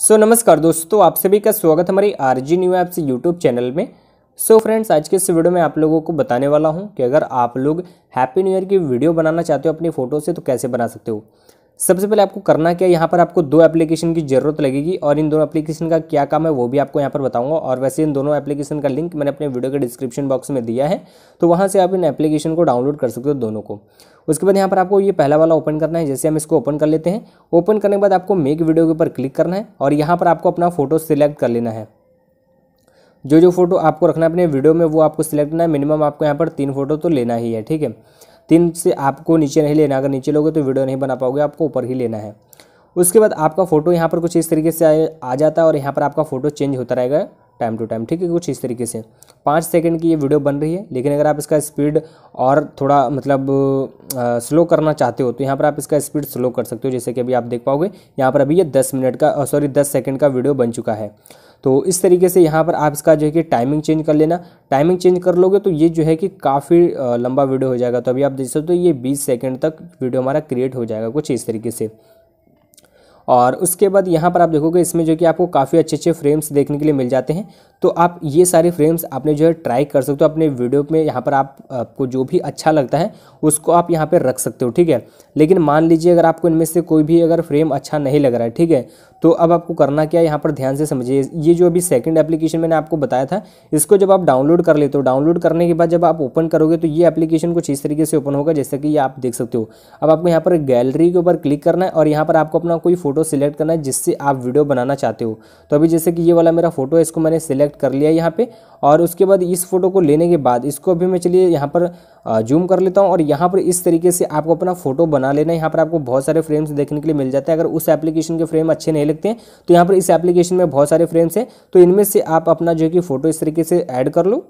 सो so, नमस्कार दोस्तों आप सभी का स्वागत हमारी R G new apps YouTube channel में सो so, फ्रेंड्स आज के इस वीडियो में आप लोगों को बताने वाला हूँ कि अगर आप लोग हैप्पी न्यू ईयर की वीडियो बनाना चाहते हो अपनी फ़ोटो से तो कैसे बना सकते हो सबसे पहले आपको करना क्या यहाँ पर आपको दो एप्लीकेशन की जरूरत लगेगी और इन दोनों एप्लीकेशन का क्या काम है वो भी आपको यहाँ पर बताऊंगा और वैसे इन दोनों एप्लीकेशन का लिंक मैंने अपने वीडियो के डिस्क्रिप्शन बॉक्स में दिया है तो वहाँ से आप इन एप्लीकेशन को डाउनलोड कर सकते हो दोनों को उसके बाद यहाँ पर आपको ये पहला वाला ओपन करना है जैसे हम इसको ओपन कर लेते हैं ओपन करने के बाद आपको मेक वीडियो के ऊपर क्लिक करना है और यहाँ पर आपको अपना फोटो सिलेक्ट कर लेना है जो जो फोटो आपको रखना है अपने वीडियो में वो आपको सिलेक्ट करना है मिनिमम आपको यहाँ पर तीन फोटो तो लेना ही है ठीक है तीन से आपको नीचे नहीं लेना अगर नीचे लोगे तो वीडियो नहीं बना पाओगे आपको ऊपर ही लेना है उसके बाद आपका फ़ोटो यहाँ पर कुछ इस तरीके से आ जाता है और यहाँ पर आपका फ़ोटो चेंज होता रहेगा टाइम टू टाइम ठीक है कुछ इस तरीके से पाँच सेकंड की ये वीडियो बन रही है लेकिन अगर आप इसका स्पीड और थोड़ा मतलब आ, स्लो करना चाहते हो तो यहाँ पर आप इसका स्पीड स्लो कर सकते हो जैसे कि अभी आप देख पाओगे यहाँ पर अभी ये दस मिनट का सॉरी दस सेकेंड का वीडियो बन चुका है तो इस तरीके से यहाँ पर आप इसका जो है कि टाइमिंग चेंज कर लेना टाइमिंग चेंज कर लोगे तो ये जो है कि काफ़ी लंबा वीडियो हो जाएगा तो अभी आप देख सकते हो तो ये बीस सेकेंड तक वीडियो हमारा क्रिएट हो जाएगा कुछ इस तरीके से और उसके बाद यहाँ पर आप देखोगे इसमें जो कि आपको काफ़ी अच्छे अच्छे फ्रेम्स देखने के लिए मिल जाते हैं तो आप ये सारे फ्रेम्स आपने जो है ट्राई कर सकते हो तो अपने वीडियो में यहाँ पर आप आपको जो भी अच्छा लगता है उसको आप यहाँ पर रख सकते हो ठीक है लेकिन मान लीजिए अगर आपको इनमें से कोई भी अगर फ्रेम अच्छा नहीं लग रहा है ठीक है तो अब आपको करना क्या है यहाँ पर ध्यान से समझिए ये जो अभी सेकंड एप्लीकेशन मैंने आपको बताया था इसको जब आप डाउनलोड कर लेते हो डाउनलोड करने के बाद जब आप ओपन करोगे तो ये एप्लीकेशन कुछ इस तरीके से ओपन होगा जैसे कि ये आप देख सकते हो अब आपको यहाँ पर गैलरी के ऊपर क्लिक करना है और यहाँ पर आपको अपना कोई फोटो फ़ोटो सिलेक्ट करना है जिससे आप वीडियो बनाना चाहते हो तो अभी जैसे कि ये वाला मेरा फ़ोटो है इसको मैंने सिलेक्ट कर लिया यहाँ पे और उसके बाद इस फोटो को लेने के बाद इसको अभी मैं चलिए यहाँ पर जूम कर लेता हूँ और यहाँ पर इस तरीके से आपको अपना फोटो बना लेना है यहाँ पर आपको बहुत सारे फ्रेम्स देखने के लिए मिल जाते हैं अगर उस एप्लीकेशन के फ्रेम अच्छे नहीं लगते तो यहाँ पर इस एप्लीकेशन में बहुत सारे फ्रेम्स हैं तो इनमें से आप अपना जो कि फ़ोटो इस तरीके से ऐड कर लो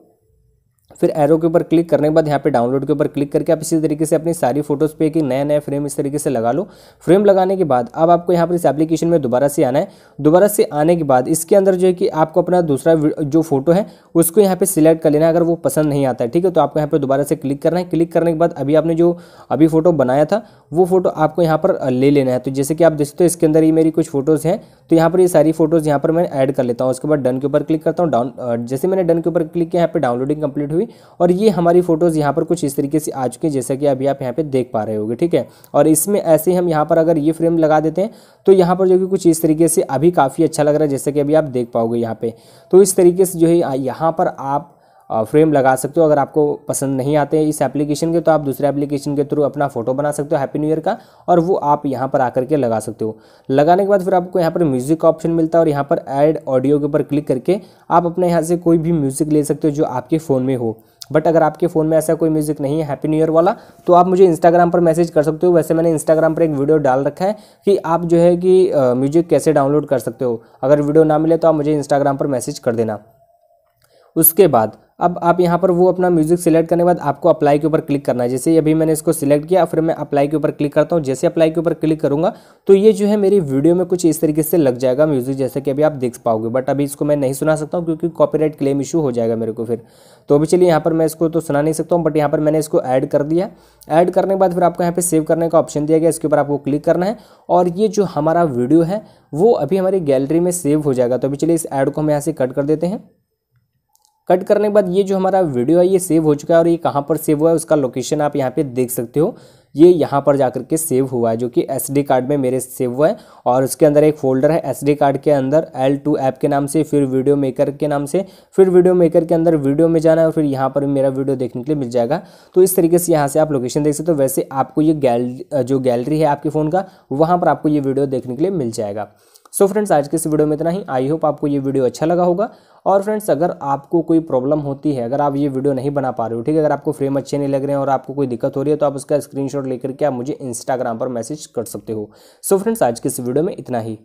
फिर एरो के ऊपर क्लिक करने के बाद यहाँ पे डाउनलोड के ऊपर क्लिक करके आप इसी तरीके से अपनी सारी फोटोज़ पे कि नया नया फ्रेम इस तरीके से लगा लो फ्रेम लगाने के बाद अब आपको यहाँ पर इस एप्लीकेशन में दोबारा से आना है दोबारा से आने के बाद इसके अंदर जो है कि आपको अपना दूसरा जो फोटो है उसको यहाँ पर सिलेक्ट कर लेना है अगर वो पसंद नहीं आता है ठीक है तो आपको यहाँ पर दोबारा से क्लिक करना है क्लिक करने के बाद अभी आपने जो अभी फ़ोटो बनाया था वो फ़ोटो आपको यहाँ पर ले लेना है तो जैसे कि आप देखते हो इसके अंदर ये मेरी कुछ फोटोज़ हैं तो यहाँ पर ये सारी फोटोज़ यहाँ पर मैं ऐड कर लेता हूँ उसके बाद डन के ऊपर क्लिक करता हूँ डाउन जैसे मैंने डन के ऊपर क्लिक किया यहाँ पर डाउनलोडिंग कंप्लीट हुई और ये हमारी फोटोज़ यहाँ पर कुछ इस तरीके से आ चुकी है जैसा कि अभी आप यहाँ पर देख पा रहे होगे ठीक है और इसमें ऐसे ही हम यहाँ पर अगर ये फ्रेम लगा देते हैं तो यहाँ पर जो कि कुछ इस तरीके से अभी काफ़ी अच्छा लग रहा है जैसा कि अभी आप देख पाओगे यहाँ पर तो इस तरीके से जो है यहाँ पर आप फ्रेम लगा सकते हो अगर आपको पसंद नहीं आते इस एप्लीकेशन के तो आप दूसरे एप्लीकेशन के थ्रू अपना फोटो बना सकते हो हैप्पी न्यू ईयर का और वो आप यहाँ पर आकर के लगा सकते हो लगाने के बाद फिर आपको यहाँ पर म्यूज़िक का ऑप्शन मिलता है और यहाँ पर ऐड ऑडियो के ऊपर क्लिक करके आप अपने यहाँ से कोई भी म्यूज़िक ले सकते हो जो आपके फ़ोन में हो बट अगर आपके फ़ोन में ऐसा कोई म्यूज़िक नहीं है हैप्पी न्यू ईयर वाला तो आप मुझे इंस्टाग्राम पर मैसेज कर सकते हो वैसे मैंने इंस्टाग्राम पर एक वीडियो डाल रखा है कि आप जो है कि म्यूज़िक कैसे डाउनलोड कर सकते हो अगर वीडियो ना मिले तो आप मुझे इंस्टाग्राम पर मैसेज कर देना उसके बाद अब आप यहाँ पर वो अपना म्यूजिक सिलेक्ट करने के बाद आपको अप्लाई के ऊपर क्लिक करना है जैसे अभी मैंने इसको सिलेक्ट किया फिर मैं अप्लाई के ऊपर क्लिक करता हूँ जैसे अप्लाई के ऊपर क्लिक करूँगा तो ये जो है मेरी वीडियो में कुछ इस तरीके से लग जाएगा म्यूजिक जैसे कि अभी आप देख पाओगे बट अभी इसको मैं नहीं सुना सकता हूँ क्योंकि कॉपीराइट क्लेम इशू हो जाएगा मेरे को फिर तो अभी चलिए यहाँ पर मैं इसको तो सुना नहीं सकता हूँ बट यहाँ पर मैंने इसको ऐड कर दिया ऐड करने के बाद फिर आपको यहाँ पर सेव करने का ऑप्शन दिया गया इसके ऊपर आपको क्लिक करना है और ये जो हमारा वीडियो है वो अभी हमारी गैलरी में सेव हो जाएगा तो अभी चलिए इस ऐड को हम यहाँ से कट कर देते हैं कट करने के बाद ये जो हमारा वीडियो है ये सेव हो चुका है और ये कहाँ पर सेव हुआ है उसका लोकेशन आप यहाँ पे देख सकते हो ये यहाँ पर जाकर के सेव हुआ है जो कि एस कार्ड में मेरे सेव हुआ है और उसके अंदर एक फोल्डर है एस कार्ड के अंदर एल टू ऐप के नाम से फिर वीडियो मेकर के नाम से फिर वीडियो मेकर के अंदर वीडियो में जाना है और फिर यहाँ पर मेरा वीडियो देखने के लिए मिल जाएगा तो इस तरीके से यहाँ से आप लोकेशन देख सकते हो तो वैसे आपको ये गैल जो गैलरी है आपके फ़ोन का वहाँ पर आपको ये वीडियो देखने के लिए मिल जाएगा सो so फ्रेंड्स आज के इस वीडियो में इतना ही आई होप आपको ये वीडियो अच्छा लगा होगा और फ्रेंड्स अगर आपको कोई प्रॉब्लम होती है अगर आप ये वीडियो नहीं बना पा रहे हो ठीक है अगर आपको फ्रेम अच्छे नहीं लग रहे हैं और आपको कोई दिक्कत हो रही है तो आप उसका स्क्रीनशॉट लेकर के आप मुझे इंस्टाग्राम पर मैसेज कर सकते हो सो so फ्रेंड्स आज के इस वीडियो में इतना ही